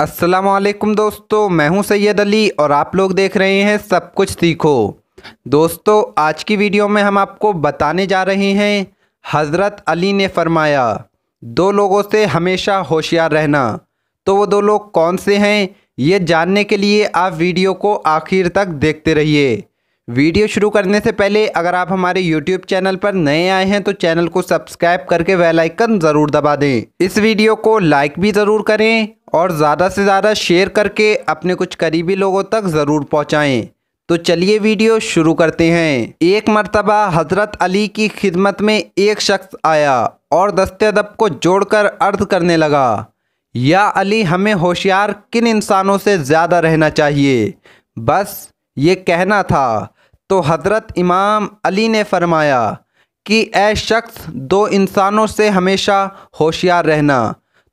असलकुम दोस्तों मैं हूं सैयद अली और आप लोग देख रहे हैं सब कुछ सीखो दोस्तों आज की वीडियो में हम आपको बताने जा रहे हैं हज़रत अली ने फरमाया दो लोगों से हमेशा होशियार रहना तो वो दो लोग कौन से हैं ये जानने के लिए आप वीडियो को आखिर तक देखते रहिए वीडियो शुरू करने से पहले अगर आप हमारे YouTube चैनल पर नए आए हैं तो चैनल को सब्सक्राइब करके वेल आइकन ज़रूर दबा दें इस वीडियो को लाइक भी ज़रूर करें और ज़्यादा से ज़्यादा शेयर करके अपने कुछ करीबी लोगों तक ज़रूर पहुँचाएँ तो चलिए वीडियो शुरू करते हैं एक मरतबा हज़रत अली की खिदमत में एक शख्स आया और दस्ते अदब को जोड़कर अर्ज करने लगा या अली हमें होशियार किन इंसानों से ज़्यादा रहना चाहिए बस ये कहना था तो हज़रत इमाम अली ने फरमाया कि ए शख्स दो इंसानों से हमेशा होशियार रहना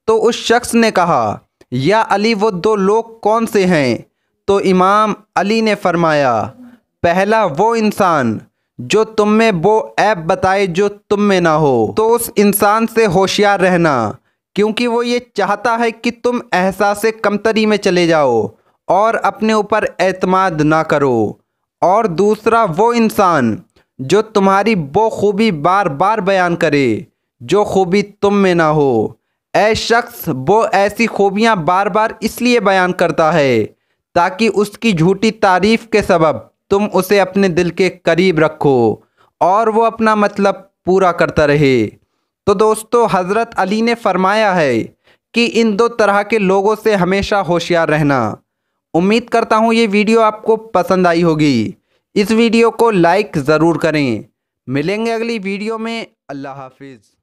तो उस शख्स ने कहा या अली वो दो लोग कौन से हैं तो इमाम अली ने फरमाया पहला वो इंसान जो तुम में वो ऐप बताए जो तुम में ना हो तो उस इंसान से होशियार रहना क्योंकि वो ये चाहता है कि तुम एहसास कमतरी में चले जाओ और अपने ऊपर एतमाद ना करो और दूसरा वो इंसान जो तुम्हारी वो खूबी बार बार बयान करे जो खूबी तुम में ना हो ऐ शख्स वो ऐसी खूबियाँ बार बार इसलिए बयान करता है ताकि उसकी झूठी तारीफ़ के सबब तुम उसे अपने दिल के करीब रखो और वो अपना मतलब पूरा करता रहे तो दोस्तों हज़रत अली ने फरमाया है कि इन दो तरह के लोगों से हमेशा होशियार रहना उम्मीद करता हूँ ये वीडियो आपको पसंद आई होगी इस वीडियो को लाइक ज़रूर करें मिलेंगे अगली वीडियो में अल्लाह हाफिज़